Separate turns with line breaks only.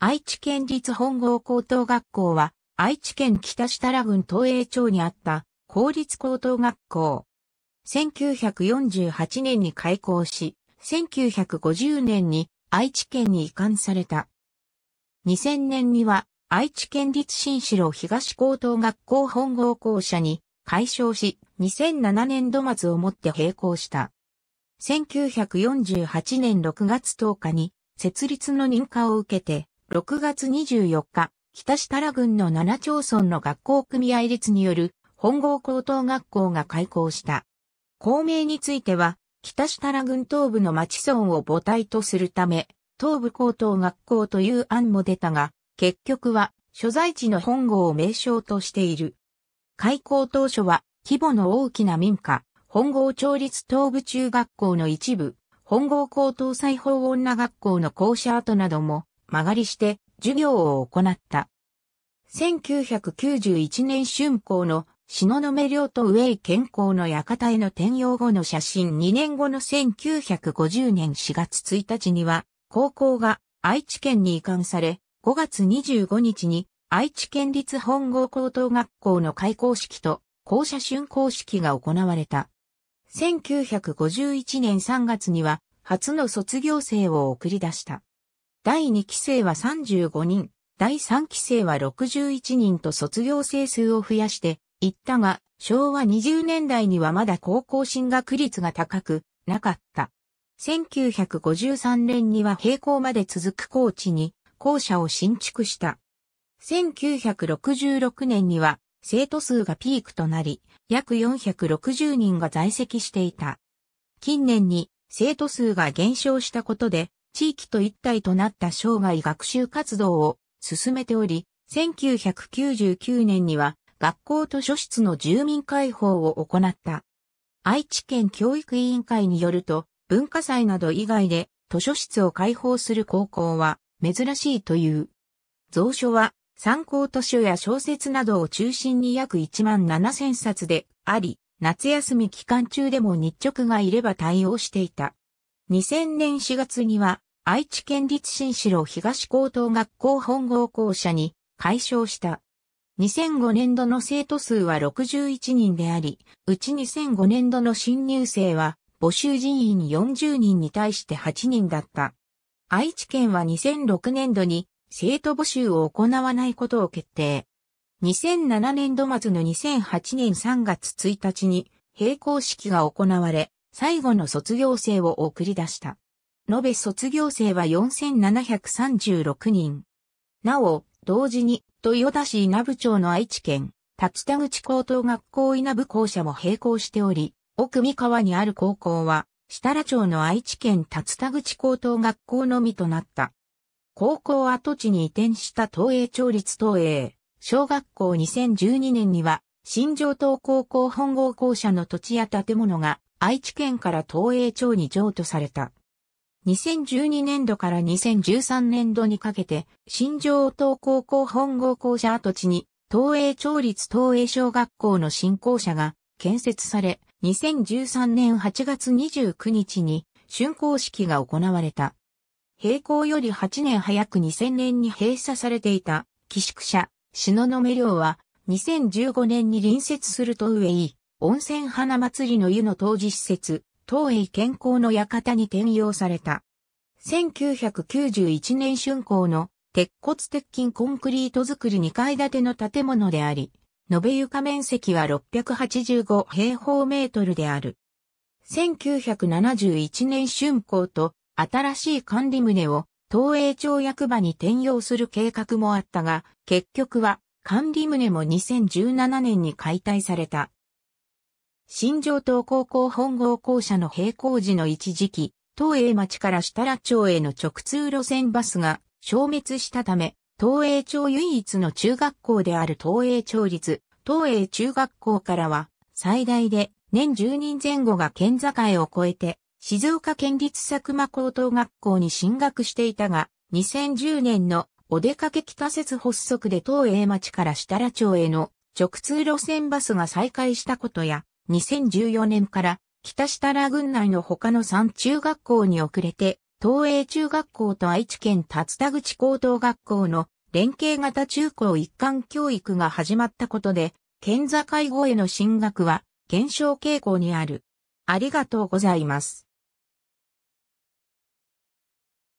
愛知県立本郷高等学校は、愛知県北設楽郡東栄町にあった公立高等学校。1948年に開校し、1950年に愛知県に移管された。2000年には愛知県立新城東高等学校本郷校舎に改称し、2007年度末をもって閉校した。1948年6月10日に設立の認可を受けて、6月24日、北設楽郡の7町村の学校組合率による本郷高等学校が開校した。校名については、北設楽郡東部の町村を母体とするため、東部高等学校という案も出たが、結局は所在地の本郷を名称としている。開校当初は規模の大きな民家、本郷町立東部中学校の一部、本郷高等裁縫女学校の校舎跡なども間借りして授業を行った。1991年春校の篠目亮と上井健康の館への転用後の写真2年後の1950年4月1日には、高校が愛知県に移管され、5月25日に愛知県立本郷高等学校の開校式と校舎竣工式が行われた。1951年3月には初の卒業生を送り出した。第2期生は35人、第3期生は61人と卒業生数を増やしていったが、昭和20年代にはまだ高校進学率が高くなかった。1953年には平行まで続く高知に校舎を新築した。1966年には生徒数がピークとなり、約460人が在籍していた。近年に生徒数が減少したことで、地域と一体となった生涯学習活動を進めており、1999年には学校図書室の住民開放を行った。愛知県教育委員会によると、文化祭など以外で図書室を開放する高校は珍しいという。蔵書は参考図書や小説などを中心に約1万7千冊であり、夏休み期間中でも日直がいれば対応していた。2000年4月には愛知県立新城東高等学校本郷校舎に解消した。2005年度の生徒数は61人であり、うち2005年度の新入生は募集人員40人に対して8人だった。愛知県は2006年度に生徒募集を行わないことを決定。2007年度末の2008年3月1日に平行式が行われ、最後の卒業生を送り出した。延べ卒業生は4736人。なお、同時に、豊田市稲部町の愛知県、立田口高等学校稲部校舎も並行しており、奥三河にある高校は、設楽町の愛知県立田口高等学校のみとなった。高校跡地に移転した東映町立東映、小学校2012年には、新城東高校本郷校舎の土地や建物が愛知県から東栄町に譲渡された。2012年度から2013年度にかけて、新城東高校本郷校舎跡地に、東映町立東映小学校の新校舎が建設され、2013年8月29日に竣工式が行われた。閉校より8年早く2000年に閉鎖されていた寄宿舎、の目寮は2015年に隣接すると上温泉花祭りの湯の当時施設、東栄健康の館に転用された。1991年春光の鉄骨鉄筋コンクリート造り2階建ての建物であり、延べ床面積は685平方メートルである。1971年春光と新しい管理棟を東栄町役場に転用する計画もあったが、結局は管理棟も2017年に解体された。新城東高校本郷校舎の閉校時の一時期、東栄町から設楽町への直通路線バスが消滅したため、東栄町唯一の中学校である東栄町立、東栄中学校からは、最大で年10人前後が県境を越えて、静岡県立佐久間高等学校に進学していたが、2010年のお出かけ北節発足で東栄町から設楽町への直通路線バスが再開したことや、2014年から北設楽郡内の他の3中学校に遅れて、東映中学校と愛知県竜田口高等学校の連携型中高一貫教育が始まったことで、県境越えの進学は減少傾向にある。ありがとうございます。